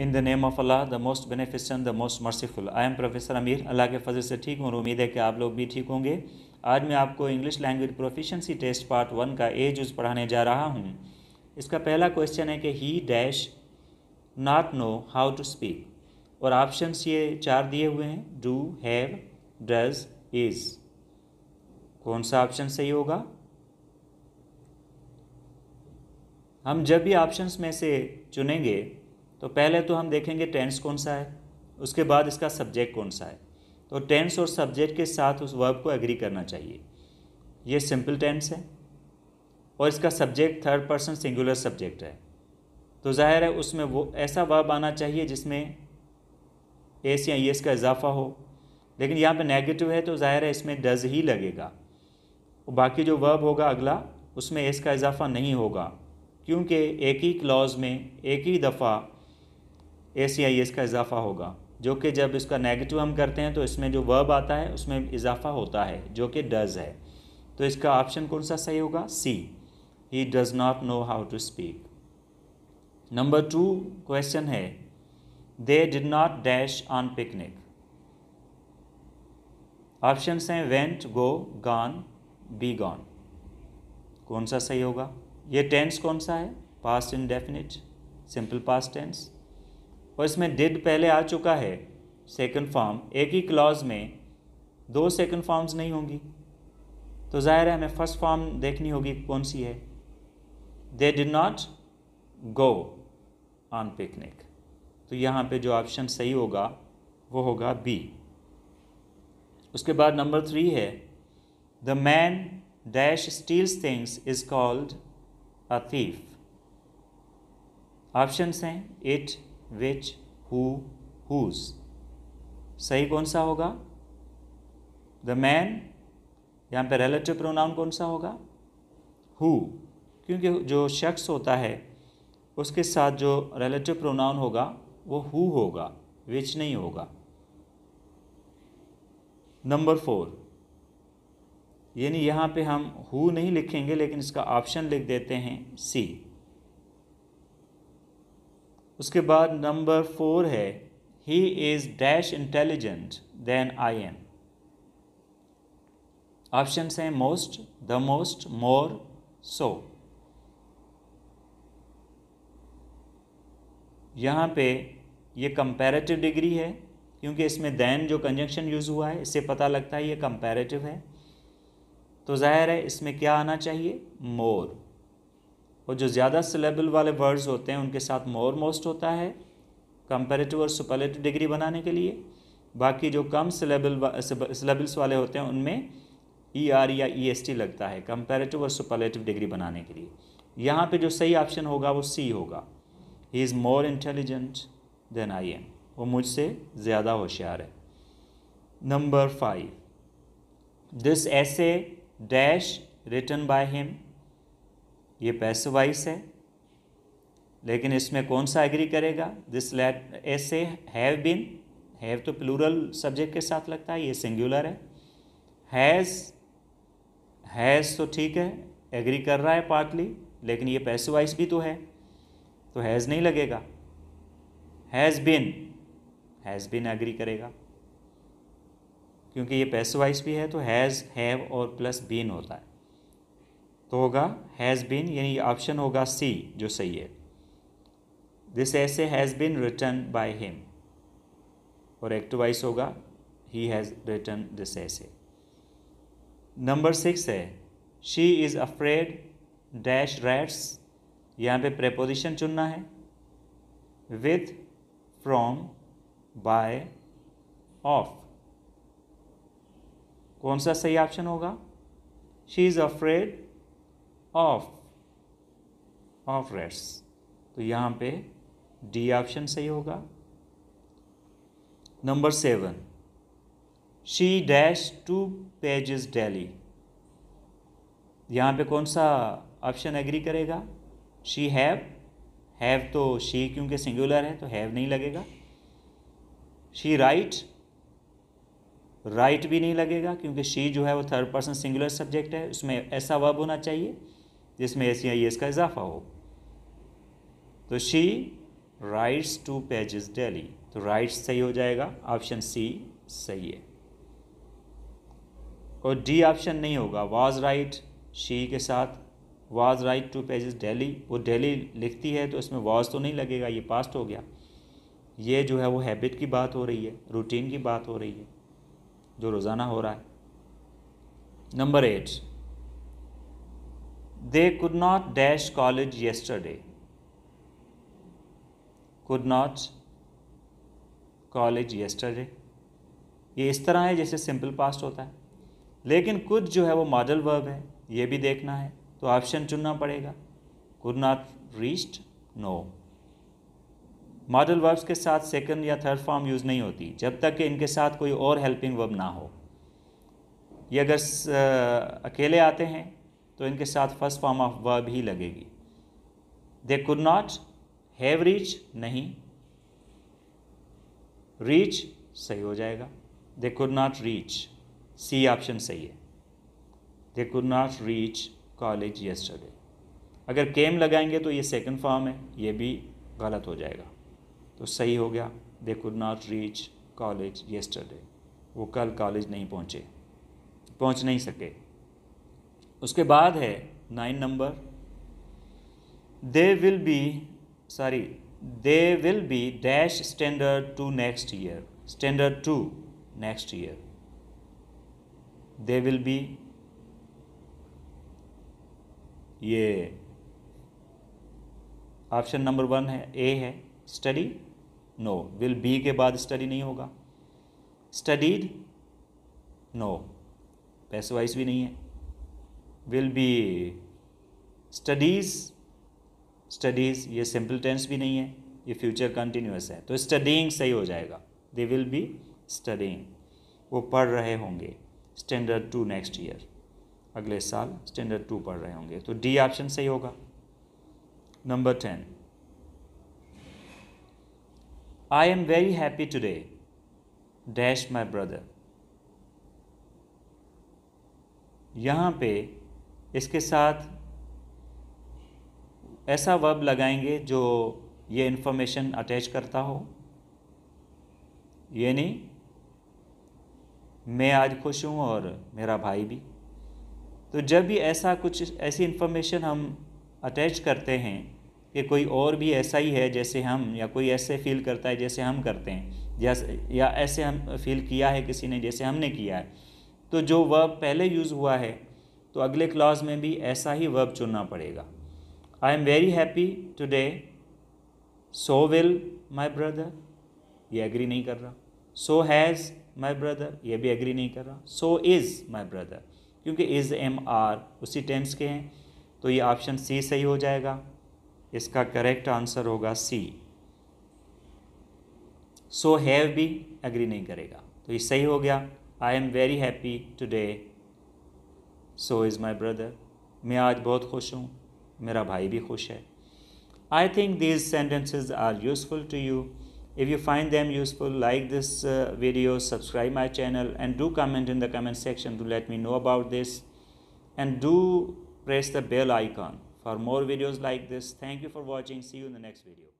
In the name of Allah the most beneficent the most merciful I am professor Amir Allah के फजल से ठीक हूँ और उम्मीद है कि आप लोग भी ठीक होंगे आज मैं आपको English language proficiency test part one का ए यूज पढ़ाने जा रहा हूँ इसका पहला क्वेश्चन है कि he dash not know how to speak और ऑप्शंस ये चार दिए हुए हैं डू हैव डज इज़ कौन सा ऑप्शन सही होगा हम जब भी ऑप्शंस में से चुनेंगे तो पहले तो हम देखेंगे टेंस कौन सा है उसके बाद इसका सब्जेक्ट कौन सा है तो टेंस और सब्जेक्ट के साथ उस वर्ब को एग्री करना चाहिए ये सिंपल टेंस है और इसका subject third person singular subject है तो जाहिर है उसमें वो ऐसा वर्ब आना चाहिए जिसमें एस या एस का इजाफा हो लेकिन यहाँ पे नेगेटिव है तो ज़ाहिर है इसमें डज ही लगेगा और बाकी जो वर्ब होगा अगला उसमें एस का इजाफा नहीं होगा क्योंकि एक ही क्लॉज़ में एक ही दफ़ा ए सी आई एस का इजाफा होगा जो कि जब इसका नेगेटिव हम करते हैं तो इसमें जो वर्ब आता है उसमें इजाफा होता है जो कि डज है तो इसका ऑप्शन कौन सा सही होगा C he does not know how to speak number two question है they did not dash on picnic option हैं went go gone be gone कौन सा सही होगा ये टेंस कौन सा है past indefinite simple past tense और इसमें डिड पहले आ चुका है सेकंड फॉर्म एक ही क्लॉज में दो सेकंड फॉर्म्स नहीं होंगी तो ज़ाहिर है हमें फर्स्ट फॉर्म देखनी होगी कौन सी है they did not go on picnic तो यहाँ पे जो ऑप्शन सही होगा वो होगा बी उसके बाद नंबर थ्री है the man dash steals things is called a thief options हैं इट विच हु हुज सही कौन सा होगा द मैन यहाँ पे रिलेटिव प्रोनाउन कौन सा होगा हु क्योंकि जो शख्स होता है उसके साथ जो रिलेटिव प्रोनाउन होगा वो हु होगा विच नहीं होगा नंबर फोर यानी यहाँ पे हम हु नहीं लिखेंगे लेकिन इसका ऑप्शन लिख देते हैं सी उसके बाद नंबर फोर है he is dash intelligent than I am option हैं most the most more so यहाँ पे ये कंपैरेटिव डिग्री है क्योंकि इसमें दैन जो कंजंक्शन यूज़ हुआ है इससे पता लगता है ये कंपैरेटिव है तो ज़ाहिर है इसमें क्या आना चाहिए मोर और जो ज़्यादा सिलेबल वाले वर्ड्स होते हैं उनके साथ मोर मोस्ट होता है कंपेरेटिव और सुपरलेटिव डिग्री बनाने के लिए बाकी जो कम सिलेबल सिलेबल्स वाले होते हैं उनमें ई e आर या ई एस टी लगता है कंपेरेटिव और सुपरलेटिव डिग्री बनाने के लिए यहाँ पे जो सही ऑप्शन होगा वो सी होगा he is more intelligent than I am वो मुझसे ज़्यादा होशियार है number five this essay dash written by him ये वाइस है लेकिन इसमें कौन सा एग्री करेगा this let essay have been have तो प्लूरल सब्जेक्ट के साथ लगता है ये सिंगुलर है हैज़ हैज़ तो ठीक है एग्री कर रहा है पार्टली लेकिन ये वाइस भी तो है तो हैज़ नहीं लगेगा has been has been agree करेगा क्योंकि ये वाइस भी है तो हैज़ हैव और प्लस बीन होता है तो होगा हैज़ बीन यानी ऑप्शन होगा सी जो सही है this essay has been written by him और वाइस तो होगा ही has written this essay number six है she is afraid dash rats यहाँ पे प्रेपोजिशन चुनना है विथ फ्रॉम बाय ऑफ कौन सा सही ऑप्शन होगा she is afraid of of rats तो यहाँ पे डी ऑप्शन सही होगा number seven she dash two pages daily यहाँ पे कौन सा ऑप्शन एग्री करेगा शी हैव हैव तो शी क्योंकि सिंगुलर है तो हैव नहीं लगेगा शी राइट राइट भी नहीं लगेगा क्योंकि शी जो है वो थर्ड पर्सन सिंगुलर सब्जेक्ट है उसमें ऐसा वर्ब होना चाहिए जिसमें एस या एस का इजाफा हो तो she writes two pages daily तो राइट्स सही हो जाएगा ऑप्शन सी सही है और डी ऑप्शन नहीं होगा वाज राइट शी के साथ was write two pages daily वो डेली लिखती है तो इसमें वाज तो नहीं लगेगा ये पास्ट हो गया ये जो है वो हैबिट की बात हो रही है रूटीन की बात हो रही है जो रोज़ाना हो रहा है number eight They could not dash college yesterday. Could not college yesterday. ये इस तरह है जैसे सिंपल पास्ट होता है लेकिन कुछ जो है वो मॉडल वर्ब है ये भी देखना है तो ऑप्शन चुनना पड़ेगा could not reached no modal verbs के साथ सेकंड या थर्ड फॉर्म यूज़ नहीं होती जब तक कि इनके साथ कोई और हेल्पिंग वर्ब ना हो ये अगर अकेले आते हैं तो इनके साथ फर्स्ट फॉर्म ऑफ वर्ब ही लगेगी they could not have reach नहीं रीच सही हो जाएगा they could not reach C option सही है they could not reach college yesterday अगर केम लगाएंगे तो ये सेकंड फॉर्म है ये भी गलत हो जाएगा तो सही हो गया they could not reach college yesterday वो कल कॉलेज नहीं पहुँचे पहुँच नहीं सके उसके बाद है nine number they will be sorry they will be dash standard to next year standard to next year they will be ये ऑप्शन नंबर वन है ए है स्टडी नो विल बी के बाद स्टडी नहीं होगा स्टडीड नो पैसवाइज भी नहीं है विल बी स्टडीज़ स्टडीज़ ये सिंपल टेंस भी नहीं है ये फ्यूचर कंटिन्यूस है तो स्टडिंग सही हो जाएगा दे विल बी स्टडिंग वो पढ़ रहे होंगे स्टैंडर्ड टू नेक्स्ट ईयर अगले साल स्टैंडर्ड टू पढ़ रहे होंगे तो डी ऑप्शन सही होगा number ten I am very happy today dash my brother यहाँ पे इसके साथ ऐसा वर्ब लगाएंगे जो ये इन्फॉर्मेशन अटैच करता हो ये नहीं मैं आज खुश हूँ और मेरा भाई भी तो जब भी ऐसा कुछ ऐसी इन्फॉर्मेशन हम अटैच करते हैं कि कोई और भी ऐसा ही है जैसे हम या कोई ऐसे फील करता है जैसे हम करते हैं जैसे या ऐसे हम फील किया है किसी ने जैसे हमने किया है तो जो वर्ब पहले यूज़ हुआ है तो अगले क्लॉज में भी ऐसा ही वर्ब चुनना पड़ेगा I am very happy today so will my brother ये एग्री नहीं कर रहा सो हैज़ माई ब्रदर ये भी एग्री नहीं कर रहा सो इज़ माई ब्रदर क्योंकि इज़ एम आर उसी टेंस के हैं तो ये ऑप्शन सी सही हो जाएगा इसका करेक्ट आंसर होगा सी सो हैव भी एग्री नहीं करेगा तो ये सही हो गया I am very happy today so is my brother मैं आज बहुत खुश हूँ मेरा भाई भी खुश है I think these sentences are useful to you If you find them useful, like this uh, video, subscribe my channel and do comment in the comment section to let me know about this. And do press the bell icon for more videos like this. Thank you for watching. See you in the next video.